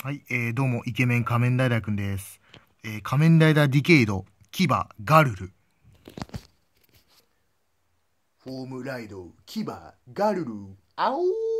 はい、えー、どうも、イケメン仮面ライダーくんです。えー、仮面ライダーディケイド、キバ、ガルル。フォームライド、キバ、ガルル、あおー